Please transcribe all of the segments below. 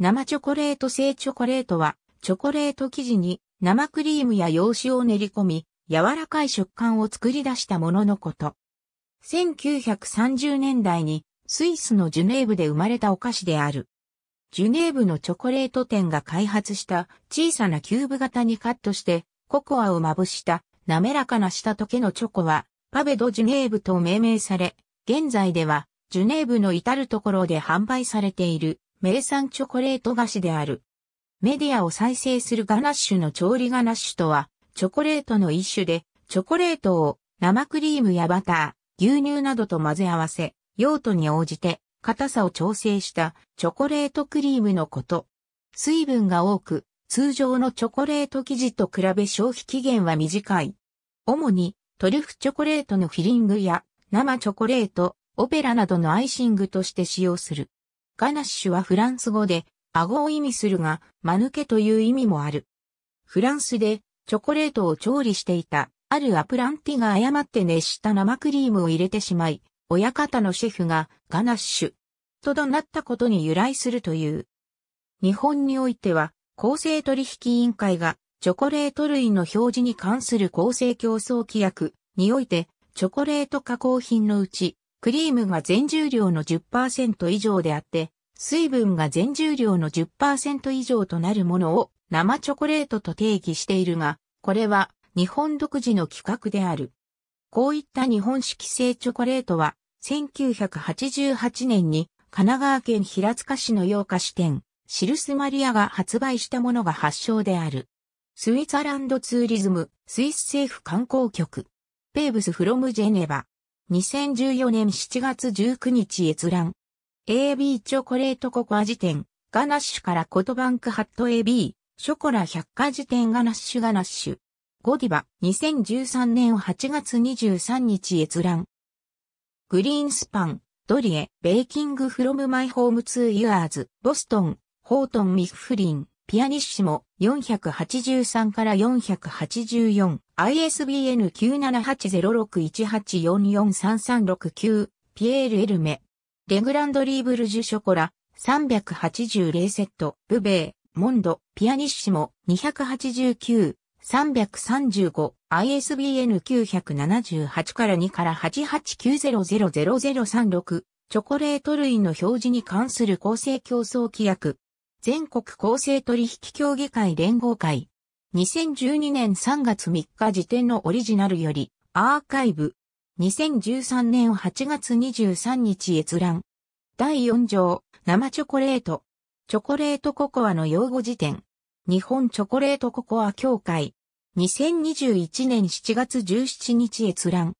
生チョコレート製チョコレートは、チョコレート生地に生クリームや洋紙を練り込み、柔らかい食感を作り出したもののこと。1930年代にスイスのジュネーブで生まれたお菓子である。ジュネーブのチョコレート店が開発した小さなキューブ型にカットしてココアをまぶした滑らかな下溶けのチョコはパベドジュネーブと命名され、現在ではジュネーブの至るところで販売されている。名産チョコレート菓子である。メディアを再生するガナッシュの調理ガナッシュとは、チョコレートの一種で、チョコレートを生クリームやバター、牛乳などと混ぜ合わせ、用途に応じて硬さを調整したチョコレートクリームのこと。水分が多く、通常のチョコレート生地と比べ消費期限は短い。主にトリュフチョコレートのフィリングや生チョコレート、オペラなどのアイシングとして使用する。ガナッシュはフランス語で、顎を意味するが、間抜けという意味もある。フランスで、チョコレートを調理していた、あるアプランティが誤って熱した生クリームを入れてしまい、親方のシェフがガナッシュと怒鳴ったことに由来するという。日本においては、公正取引委員会がチョコレート類の表示に関する公正競争規約において、チョコレート加工品のうち、クリームが全重量の10%以上であって、水分が全重量の10%以上となるものを生チョコレートと定義しているが、これは日本独自の規格である。こういった日本式製チョコレートは、1988年に神奈川県平塚市の洋菓子店、シルスマリアが発売したものが発祥である。スイツアランドツーリズム、スイス政府観光局、ペーブスフロムジェネバ。2014年7月19日閲覧。AB チョコレートココア辞典、ガナッシュからコトバンクハット AB、ショコラ百科辞典ガナッシュガナッシュ。ゴディバ、2013年8月23日閲覧。グリーンスパン、ドリエ、ベーキングフロムマイホームツーユアーズ、ボストン、ホートンミフフリン、ピアニッシモ、483から484。ISBN 9780618443369、ピエール・エルメ。レグランドリーブルジュショコラ、380レセット、ブベー、モンド、ピアニッシモ、289、335、ISBN 978から2から8890000036、チョコレート類の表示に関する公正競争規約。全国公正取引協議会連合会。2012年3月3日時点のオリジナルより、アーカイブ。2013年8月23日閲覧。第4条、生チョコレート。チョコレートココアの用語辞典。日本チョコレートココア協会。2021年7月17日閲覧。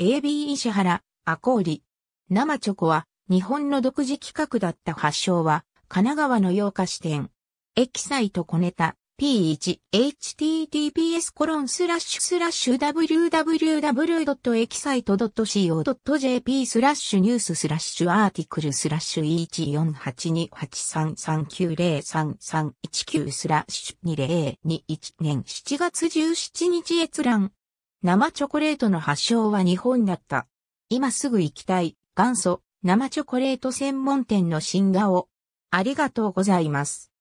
AB 石原、アコーリ。生チョコは、日本の独自企画だった発祥は、神奈川の洋菓子店。エキサイト小ネタ、p h h t t p s コロンスラッシュスラッシュ www.excite.co.jp スラッシュニューススラッシュアーティクルスラッシュ1482833903319スラッシュ2021年7月17日閲覧。生チョコレートの発祥は日本だった。今すぐ行きたい。元祖生チョコレート専門店の新顔。ありがとうございます。